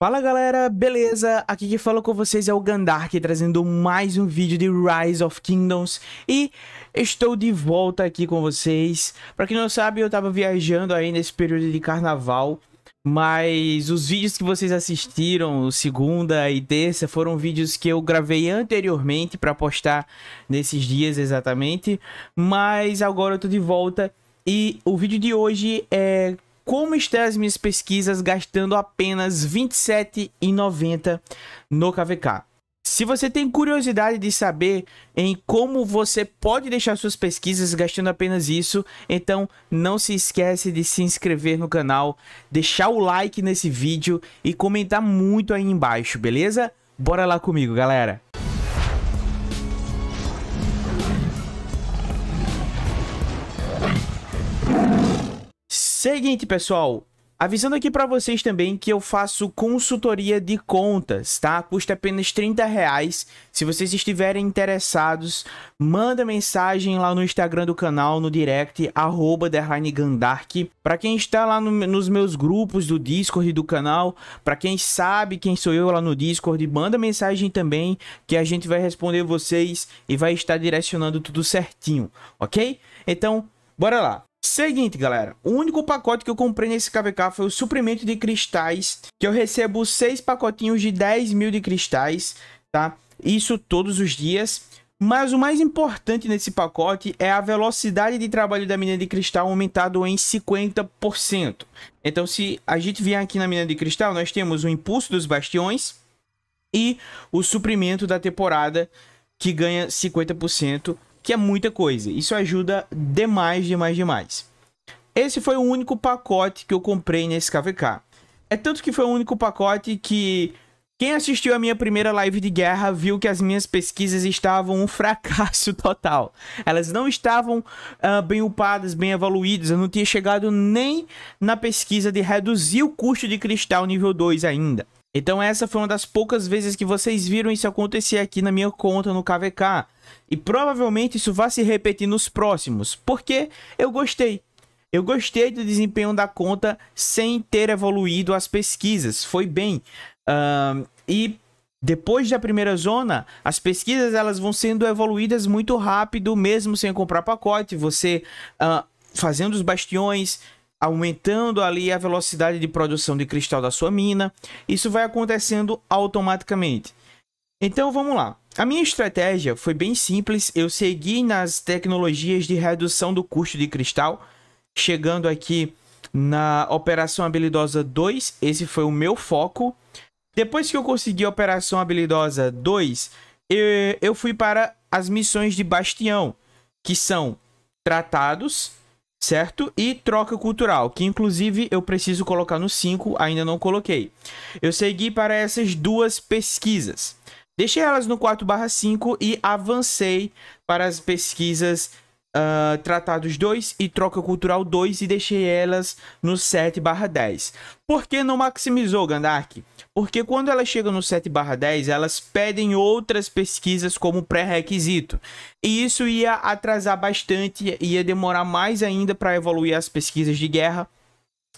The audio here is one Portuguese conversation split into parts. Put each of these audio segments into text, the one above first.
Fala galera, beleza? Aqui que fala com vocês é o Gandark trazendo mais um vídeo de Rise of Kingdoms e estou de volta aqui com vocês. Para quem não sabe, eu estava viajando aí nesse período de carnaval, mas os vídeos que vocês assistiram, segunda e terça, foram vídeos que eu gravei anteriormente para postar nesses dias exatamente, mas agora eu tô de volta e o vídeo de hoje é como estão as minhas pesquisas gastando apenas R$ 27,90 no KVK. Se você tem curiosidade de saber em como você pode deixar suas pesquisas gastando apenas isso, então não se esquece de se inscrever no canal, deixar o like nesse vídeo e comentar muito aí embaixo, beleza? Bora lá comigo, galera! Seguinte, pessoal. Avisando aqui para vocês também que eu faço consultoria de contas, tá? Custa apenas 30 reais. Se vocês estiverem interessados, manda mensagem lá no Instagram do canal, no direct, arroba Gandark. Pra quem está lá no, nos meus grupos do Discord do canal, pra quem sabe quem sou eu lá no Discord, manda mensagem também que a gente vai responder vocês e vai estar direcionando tudo certinho, ok? Então, bora lá. Seguinte, galera, o único pacote que eu comprei nesse KVK foi o suprimento de cristais, que eu recebo seis pacotinhos de 10 mil de cristais, tá? Isso todos os dias. Mas o mais importante nesse pacote é a velocidade de trabalho da mina de cristal aumentado em 50%. Então, se a gente vier aqui na mina de cristal, nós temos o impulso dos bastiões e o suprimento da temporada que ganha 50% que é muita coisa. Isso ajuda demais, demais, demais. Esse foi o único pacote que eu comprei nesse KVK. É tanto que foi o único pacote que quem assistiu a minha primeira live de guerra viu que as minhas pesquisas estavam um fracasso total. Elas não estavam uh, bem upadas, bem evoluídas. Eu não tinha chegado nem na pesquisa de reduzir o custo de cristal nível 2 ainda. Então essa foi uma das poucas vezes que vocês viram isso acontecer aqui na minha conta no KVK. E provavelmente isso vai se repetir nos próximos, porque eu gostei. Eu gostei do desempenho da conta sem ter evoluído as pesquisas, foi bem. Uh, e depois da primeira zona, as pesquisas elas vão sendo evoluídas muito rápido, mesmo sem comprar pacote, você uh, fazendo os bastiões, aumentando ali a velocidade de produção de cristal da sua mina. Isso vai acontecendo automaticamente. Então vamos lá. A minha estratégia foi bem simples. Eu segui nas tecnologias de redução do custo de cristal, chegando aqui na Operação Habilidosa 2. Esse foi o meu foco. Depois que eu consegui a Operação Habilidosa 2, eu, eu fui para as missões de Bastião, que são tratados, certo? E troca cultural, que inclusive eu preciso colocar no 5, ainda não coloquei. Eu segui para essas duas pesquisas. Deixei elas no 4/5 e avancei para as pesquisas Uh, ah, Tratados 2 e Troca Cultural 2 e deixei elas no 7 10. Por que não maximizou, Gandark? Porque quando elas chegam no 7 10, elas pedem outras pesquisas como pré-requisito. E isso ia atrasar bastante, ia demorar mais ainda para evoluir as pesquisas de guerra.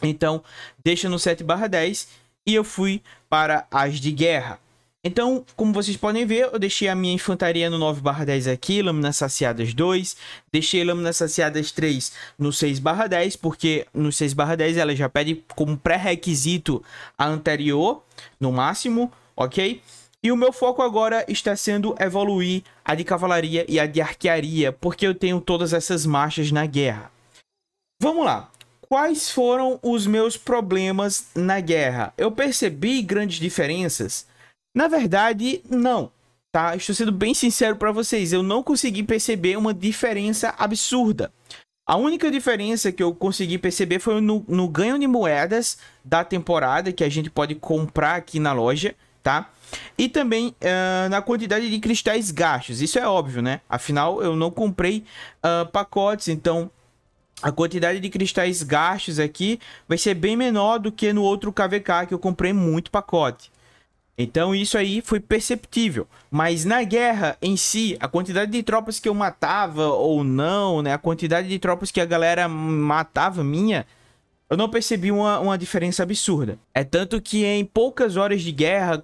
Então, deixa no 7 10 e eu fui para as de guerra. Então, como vocês podem ver, eu deixei a minha infantaria no 9 barra 10 aqui, lâminas saciadas 2, deixei lâminas saciadas 3 no 6 barra 10, porque no 6 barra 10 ela já pede como pré-requisito a anterior, no máximo, ok? E o meu foco agora está sendo evoluir a de cavalaria e a de arquearia, porque eu tenho todas essas marchas na guerra. Vamos lá, quais foram os meus problemas na guerra? Eu percebi grandes diferenças na verdade, não. Tá? Estou sendo bem sincero para vocês, eu não consegui perceber uma diferença absurda. A única diferença que eu consegui perceber foi no, no ganho de moedas da temporada que a gente pode comprar aqui na loja, tá? E também uh, na quantidade de cristais gastos. Isso é óbvio, né? Afinal, eu não comprei uh, pacotes, então a quantidade de cristais gastos aqui vai ser bem menor do que no outro KVK que eu comprei muito pacote. Então isso aí foi perceptível, mas na guerra em si, a quantidade de tropas que eu matava ou não, né, a quantidade de tropas que a galera matava minha, eu não percebi uma, uma diferença absurda. É tanto que em poucas horas de guerra,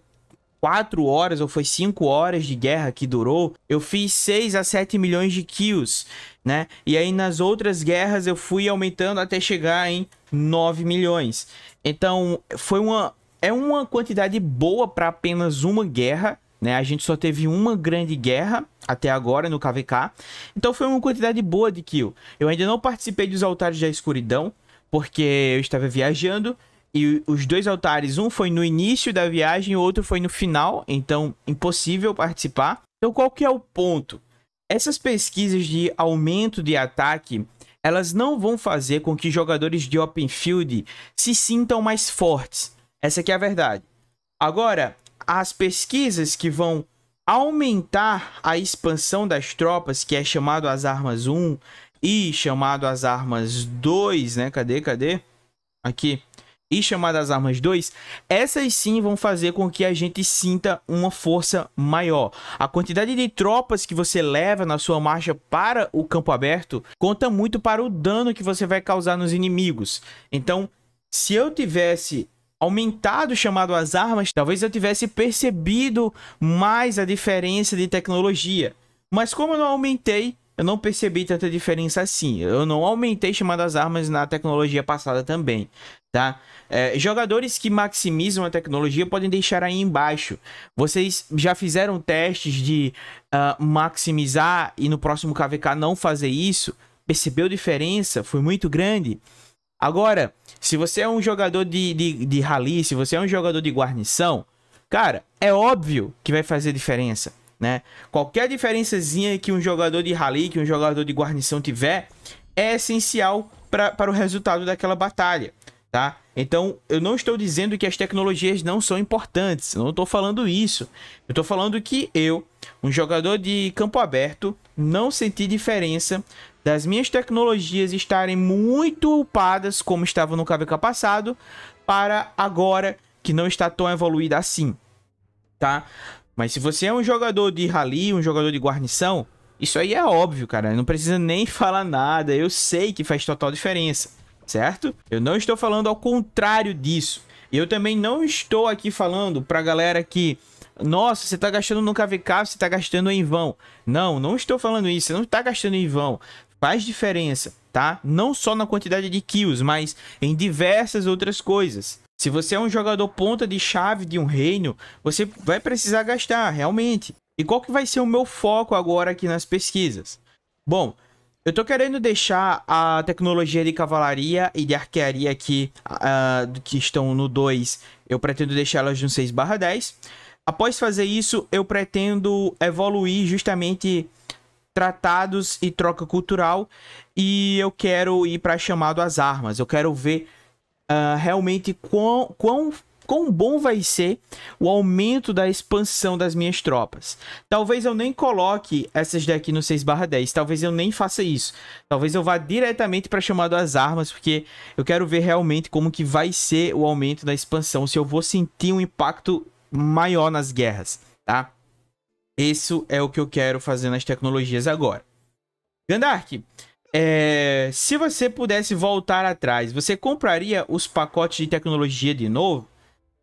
4 horas ou foi 5 horas de guerra que durou, eu fiz 6 a 7 milhões de kills, né? E aí nas outras guerras eu fui aumentando até chegar em 9 milhões. Então foi uma é uma quantidade boa para apenas uma guerra, né? A gente só teve uma grande guerra até agora no KVK, então foi uma quantidade boa de kill. Eu ainda não participei dos altares da escuridão, porque eu estava viajando e os dois altares, um foi no início da viagem e o outro foi no final, então impossível participar. Então qual que é o ponto? Essas pesquisas de aumento de ataque, elas não vão fazer com que jogadores de open field se sintam mais fortes. Essa aqui é a verdade. Agora, as pesquisas que vão aumentar a expansão das tropas, que é chamado as armas 1 e chamado as armas 2, né? Cadê, cadê? Aqui. E chamado as armas 2, essas sim vão fazer com que a gente sinta uma força maior. A quantidade de tropas que você leva na sua marcha para o campo aberto conta muito para o dano que você vai causar nos inimigos. Então, se eu tivesse aumentado o chamado às armas, talvez eu tivesse percebido mais a diferença de tecnologia. Mas como eu não aumentei, eu não percebi tanta diferença assim. Eu não aumentei chamado às armas na tecnologia passada também, tá? É, jogadores que maximizam a tecnologia podem deixar aí embaixo. Vocês já fizeram testes de uh, maximizar e no próximo KVK não fazer isso? Percebeu diferença? Foi muito grande? Agora, se você é um jogador de, de, de rally, se você é um jogador de guarnição, cara, é óbvio que vai fazer diferença, né? Qualquer diferençazinha que um jogador de rally, que um jogador de guarnição tiver, é essencial pra, para o resultado daquela batalha, tá? Então, eu não estou dizendo que as tecnologias não são importantes, não estou falando isso. Eu estou falando que eu, um jogador de campo aberto, não senti diferença das minhas tecnologias estarem muito upadas como estavam no KVK passado para agora que não está tão evoluída assim, tá? Mas se você é um jogador de rally, um jogador de guarnição, isso aí é óbvio, cara, não precisa nem falar nada, eu sei que faz total diferença, certo? Eu não estou falando ao contrário disso. Eu também não estou aqui falando para galera que nossa, você está gastando no KVK, você está gastando em vão. Não, não estou falando isso. Você não está gastando em vão. Faz diferença, tá? Não só na quantidade de kills, mas em diversas outras coisas. Se você é um jogador ponta de chave de um reino, você vai precisar gastar, realmente. E qual que vai ser o meu foco agora aqui nas pesquisas? Bom, eu tô querendo deixar a tecnologia de cavalaria e de arquearia aqui, uh, que estão no 2, eu pretendo deixá-las no 6 barra 10. Após fazer isso, eu pretendo evoluir justamente tratados e troca cultural e eu quero ir para chamado às armas. Eu quero ver uh, realmente quão, quão, quão bom vai ser o aumento da expansão das minhas tropas. Talvez eu nem coloque essas daqui no 6/10, talvez eu nem faça isso. Talvez eu vá diretamente para chamado às armas, porque eu quero ver realmente como que vai ser o aumento da expansão, se eu vou sentir um impacto maior nas guerras, tá? Isso é o que eu quero fazer nas tecnologias agora. Gandark, é, se você pudesse voltar atrás, você compraria os pacotes de tecnologia de novo?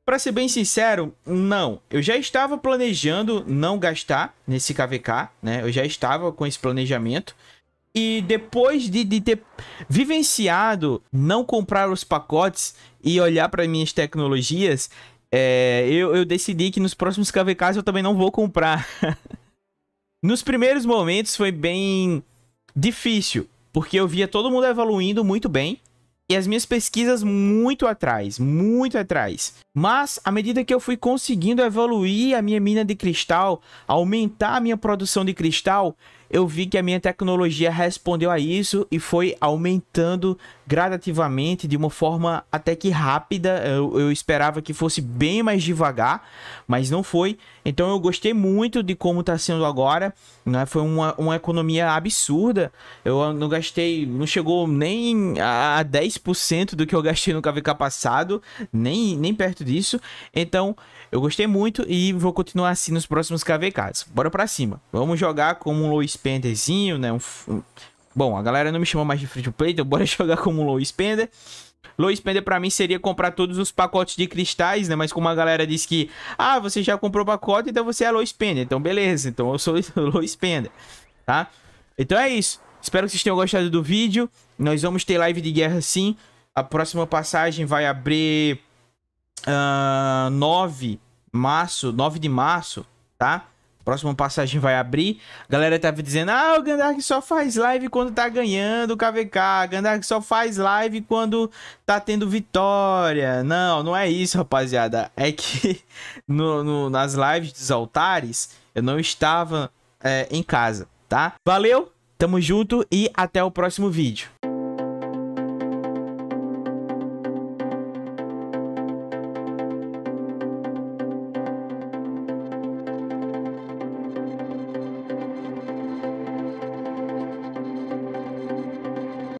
Para ser bem sincero, não. Eu já estava planejando não gastar nesse KVK, né? Eu já estava com esse planejamento. E depois de, de ter vivenciado não comprar os pacotes e olhar para minhas tecnologias, é, eu, eu decidi que nos próximos KVKs eu também não vou comprar. nos primeiros momentos foi bem difícil, porque eu via todo mundo evoluindo muito bem e as minhas pesquisas muito atrás, muito atrás. Mas à medida que eu fui conseguindo evoluir a minha mina de cristal, aumentar a minha produção de cristal, eu vi que a minha tecnologia respondeu a isso e foi aumentando gradativamente, de uma forma até que rápida. Eu, eu esperava que fosse bem mais devagar, mas não foi. Então eu gostei muito de como está sendo agora. Né? Foi uma, uma economia absurda. Eu não gastei, não chegou nem a 10% do que eu gastei no KVK passado, nem, nem perto disso. Então eu gostei muito e vou continuar assim nos próximos KVKs. Bora para cima. Vamos jogar como um low Spenderzinho, né? Um, um... Bom, a galera não me chama mais de free to play, então bora jogar como low spender. Low Spender pra mim seria comprar todos os pacotes de cristais, né? Mas como a galera disse que, ah, você já comprou pacote, então você é Low Spender. Então beleza, então eu sou Low Spender, tá? Então é isso. Espero que vocês tenham gostado do vídeo. Nós vamos ter live de guerra sim. A próxima passagem vai abrir uh, ah, 9 março, 9 de março, tá? Próxima passagem vai abrir. A galera tava dizendo: ah, o Gandark só faz live quando tá ganhando o KVK. O Gandark só faz live quando tá tendo vitória. Não, não é isso, rapaziada. É que no, no nas lives dos altares eu não estava é, em casa, tá? Valeu, tamo junto e até o próximo vídeo.